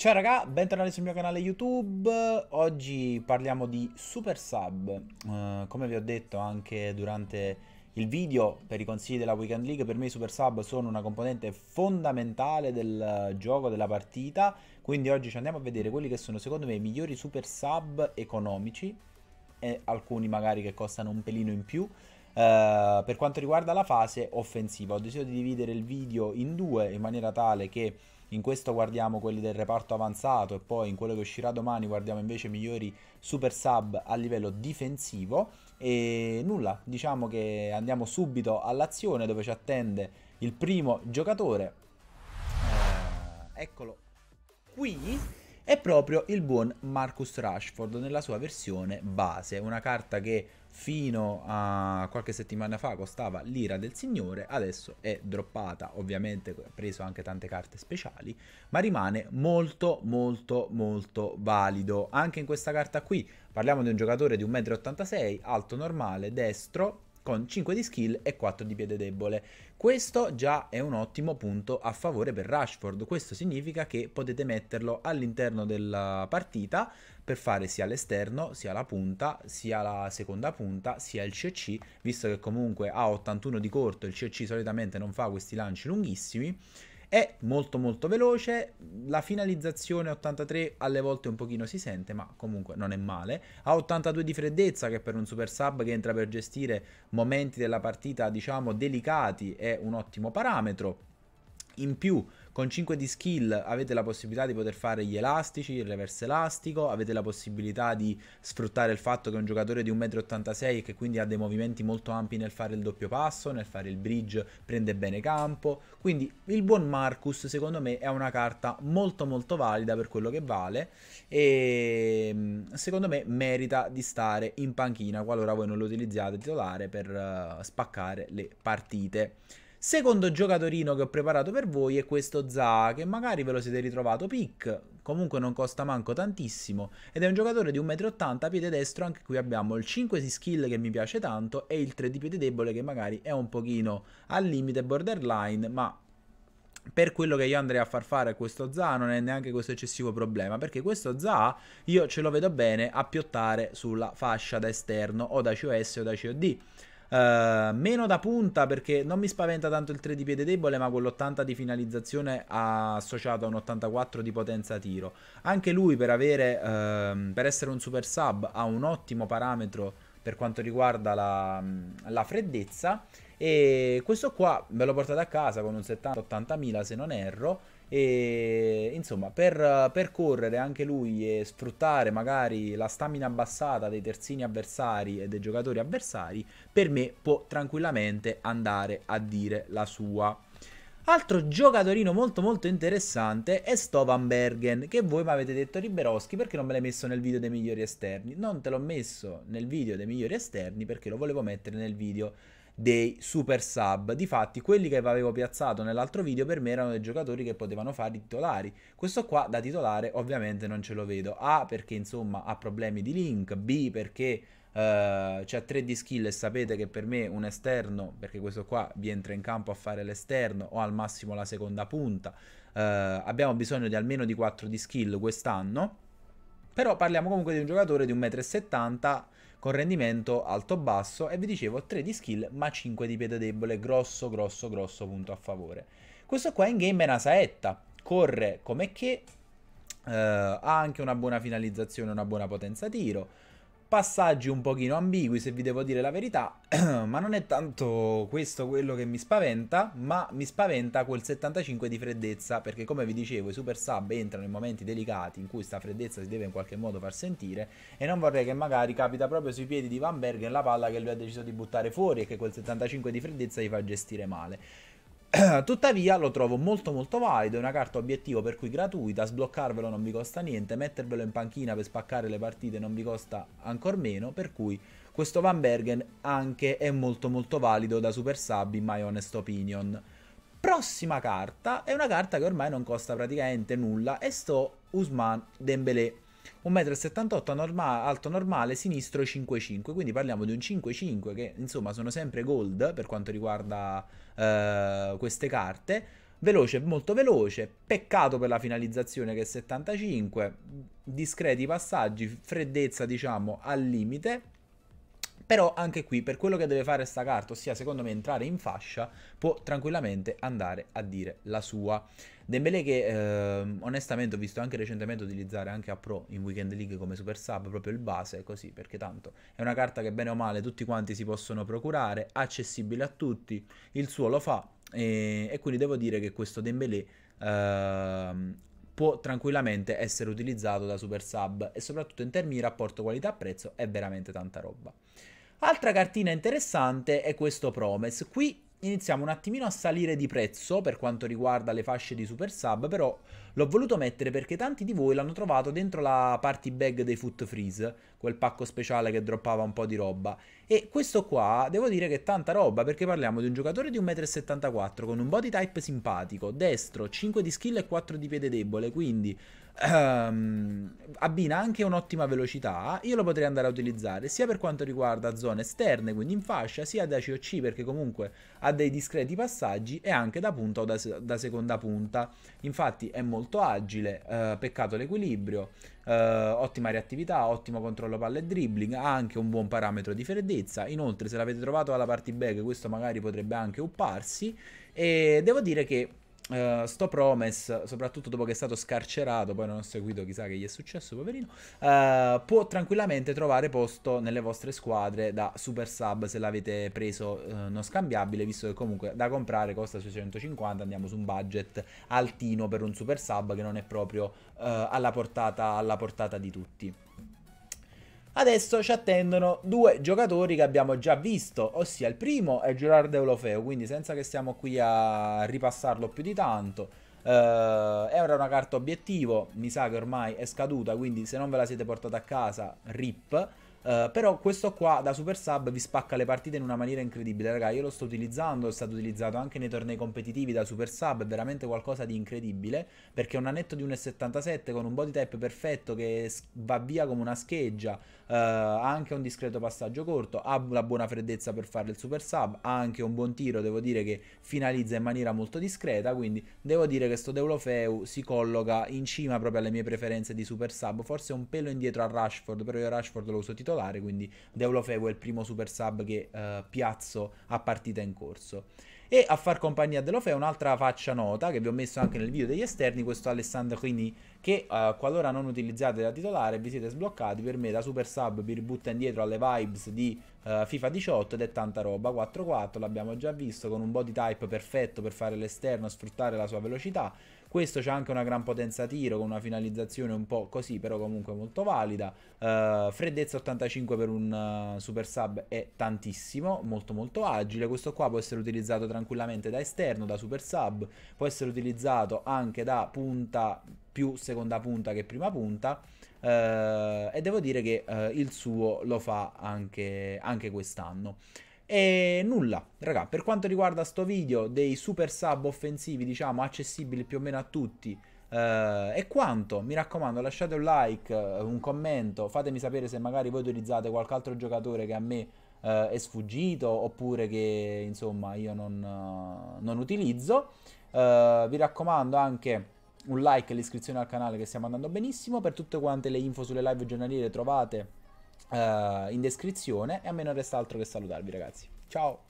Ciao raga, bentornati sul mio canale YouTube, oggi parliamo di Super Sub, uh, come vi ho detto anche durante il video per i consigli della Weekend League, per me i Super Sub sono una componente fondamentale del gioco, della partita, quindi oggi ci andiamo a vedere quelli che sono secondo me i migliori Super Sub economici, e alcuni magari che costano un pelino in più, Uh, per quanto riguarda la fase offensiva ho deciso di dividere il video in due in maniera tale che in questo guardiamo quelli del reparto avanzato e poi in quello che uscirà domani guardiamo invece migliori super sub a livello difensivo e nulla, diciamo che andiamo subito all'azione dove ci attende il primo giocatore. Eh, eccolo qui è proprio il buon Marcus Rashford nella sua versione base, una carta che fino a qualche settimana fa costava l'ira del signore, adesso è droppata, ovviamente ha preso anche tante carte speciali, ma rimane molto molto molto valido. Anche in questa carta qui parliamo di un giocatore di 1,86 m, alto normale, destro, con 5 di skill e 4 di piede debole. Questo già è un ottimo punto a favore per Rashford, questo significa che potete metterlo all'interno della partita per fare sia l'esterno, sia la punta, sia la seconda punta, sia il CC, visto che comunque ha 81 di corto, il CC solitamente non fa questi lanci lunghissimi è molto molto veloce, la finalizzazione 83 alle volte un pochino si sente, ma comunque non è male. Ha 82 di freddezza che per un super sub che entra per gestire momenti della partita diciamo delicati è un ottimo parametro. In più con 5 di skill avete la possibilità di poter fare gli elastici, il reverse elastico, avete la possibilità di sfruttare il fatto che è un giocatore di 1,86 m e che quindi ha dei movimenti molto ampi nel fare il doppio passo, nel fare il bridge prende bene campo, quindi il buon Marcus secondo me è una carta molto molto valida per quello che vale e mm, secondo me merita di stare in panchina qualora voi non lo utilizziate titolare per uh, spaccare le partite. Secondo giocatorino che ho preparato per voi è questo Zaha, che magari ve lo siete ritrovato pick, comunque non costa manco tantissimo, ed è un giocatore di 1,80m piede destro, anche qui abbiamo il 5 di skill che mi piace tanto e il 3 di piede debole che magari è un pochino al limite borderline, ma per quello che io andrei a far fare a questo Zaha non è neanche questo eccessivo problema perché questo Zaha io ce lo vedo bene a piottare sulla fascia da esterno o da COS o da COD eh, meno da punta perché non mi spaventa tanto il 3 di piede debole, ma quell'80 di finalizzazione associato a un 84 di potenza tiro. Anche lui per, avere, uh, per essere un super sub ha un ottimo parametro per quanto riguarda la, la freddezza. E questo qua ve lo portate a casa con un 70-80 mila se non erro e insomma, per, per anche lui e sfruttare magari la stamina abbassata dei terzini avversari e dei giocatori avversari, per me può tranquillamente andare a dire la sua. Altro giocatorino molto molto interessante è Stovan Bergen, che voi mi avete detto Riberoschi perché non me l'hai messo nel video dei migliori esterni. Non te l'ho messo nel video dei migliori esterni perché lo volevo mettere nel video dei super sub. Difatti, quelli che avevo piazzato nell'altro video per me erano dei giocatori che potevano fare i titolari. Questo qua da titolare ovviamente non ce lo vedo. A perché insomma ha problemi di link, B perché Uh, c'ha 3 di skill e sapete che per me un esterno, perché questo qua vi entra in campo a fare l'esterno o al massimo la seconda punta, uh, abbiamo bisogno di almeno di 4 di skill quest'anno, però parliamo comunque di un giocatore di 1,70 m con rendimento alto-basso e vi dicevo 3 di skill ma 5 di piede debole, grosso grosso grosso punto a favore. Questo qua in game è una saetta, corre come che, eh, ha anche una buona finalizzazione, una buona potenza tiro, passaggi un pochino ambigui se vi devo dire la verità, ma non è tanto questo quello che mi spaventa, ma mi spaventa quel 75 di freddezza, perché come vi dicevo i super sub entrano in momenti delicati in cui sta freddezza si deve in qualche modo far sentire e non vorrei che magari capita proprio sui piedi di Van Bergen la palla che lui ha deciso di buttare fuori e che quel 75 di freddezza gli fa gestire male. Tuttavia lo trovo molto molto valido, è una carta obiettivo per cui gratuita, sbloccarvelo non vi costa niente, mettervelo in panchina per spaccare le partite non vi costa ancor meno, per cui questo Van Bergen anche è molto molto valido da Super Sub in my honest opinion. Prossima carta è una carta che ormai non costa praticamente nulla è sto Usman Dembélé 1,78 m alto normale, sinistro 5,5, quindi parliamo di un 5,5 che insomma sono sempre gold per quanto riguarda eh, queste carte. Veloce, molto veloce, peccato per la finalizzazione che è 75, discreti passaggi, freddezza diciamo al limite però anche qui, per quello che deve fare sta carta, ossia secondo me entrare in fascia, può tranquillamente andare a dire la sua. Dembele che eh, onestamente ho visto anche recentemente utilizzare anche a Pro in Weekend League come super sub, proprio il base, così, perché tanto è una carta che bene o male tutti quanti si possono procurare, accessibile a tutti, il suo lo fa e, e quindi devo dire che questo Dembele eh, può tranquillamente essere utilizzato da super sub e soprattutto in termini di rapporto qualità-prezzo è veramente tanta roba. Altra cartina interessante è questo Promise. Qui iniziamo un attimino a salire di prezzo per quanto riguarda le fasce di Super Sub, però l'ho voluto mettere perché tanti di voi l'hanno trovato dentro la party bag dei Foot Freeze, quel pacco speciale che droppava un po' di roba. E questo qua, devo dire che è tanta roba, perché parliamo di un giocatore di 1,74m con un body type simpatico, destro, 5 di skill e 4 di piede debole, quindi Um, abbina anche un'ottima velocità, io lo potrei andare a utilizzare sia per quanto riguarda zone esterne, quindi in fascia, sia da COC perché comunque ha dei discreti passaggi e anche da punta o da, da seconda punta. Infatti è molto agile, eh, peccato l'equilibrio, eh, ottima reattività, ottimo controllo palle e dribbling, ha anche un buon parametro di freddezza. Inoltre se l'avete trovato alla party back questo magari potrebbe anche upparsi e devo dire che Uh, sto Promes, soprattutto dopo che è stato scarcerato, poi non ho seguito chissà che gli è successo, poverino, uh, può tranquillamente trovare posto nelle vostre squadre da super sub se l'avete preso uh, non scambiabile, visto che comunque da comprare costa 650, andiamo su un budget altino per un super sub che non è proprio alla portata, alla portata di tutti. Adesso ci attendono due giocatori che abbiamo già visto, ossia il primo è Gerard Deulofeu, quindi senza che stiamo qui a ripassarlo più di tanto. Eh, era una carta obiettivo, mi sa che ormai è scaduta, quindi se non ve la siete portata a casa, rip. Eh, però questo qua da Super Sub vi spacca le partite in una maniera incredibile, raga. Io lo sto utilizzando, è stato utilizzato anche nei tornei competitivi da Super Sub, è veramente qualcosa di incredibile. Perché è un annetto di 1,77 con un body type perfetto che va via come una scheggia, uh, ha anche un discreto passaggio corto, ha la buona freddezza per fare il Super Sub, ha anche un buon tiro, devo dire che finalizza in maniera molto discreta. Quindi devo dire che sto Deulofeu si colloca in cima proprio alle mie preferenze di Super Sub, forse un pelo indietro a Rashford, però io Rashford lo uso titolare titolare, quindi Deulofeu è il primo super sub che eh, piazzo a partita in corso. E a far compagnia a Deulofeu un'altra faccia nota che vi ho messo anche nel video degli esterni, questo Alessandro Clini che eh, qualora non utilizzate da titolare vi siete sbloccati, per me da super sub vi ributta indietro alle vibes di eh, FIFA 18 ed è tanta roba, 4-4 l'abbiamo già visto con un body type perfetto per fare l'esterno, sfruttare la sua velocità questo c'ha anche una gran potenza tiro con una finalizzazione un po' così, però comunque molto valida. Uh, freddezza 85 per un uh, super sub è tantissimo, molto molto agile. Questo qua può essere utilizzato tranquillamente da esterno, da super sub, può essere utilizzato anche da punta più seconda punta che prima punta. Uh, e devo dire che il suo lo fa anche, anche quest'anno. E nulla, raga, per quanto riguarda sto video dei super sub offensivi, diciamo, accessibili più o meno a tutti, Uh, eh, e quanto, mi raccomando, lasciate un like, eh, un commento, fatemi sapere se magari voi utilizzate qualche altro giocatore che a me uh, è sfuggito oppure che insomma io non, non utilizzo. vi raccomando anche un like e l'iscrizione al canale che stiamo andando benissimo. Per tutte quante le info sulle live giornaliere trovate uh, in descrizione e a me non resta altro che salutarvi ragazzi. Ciao!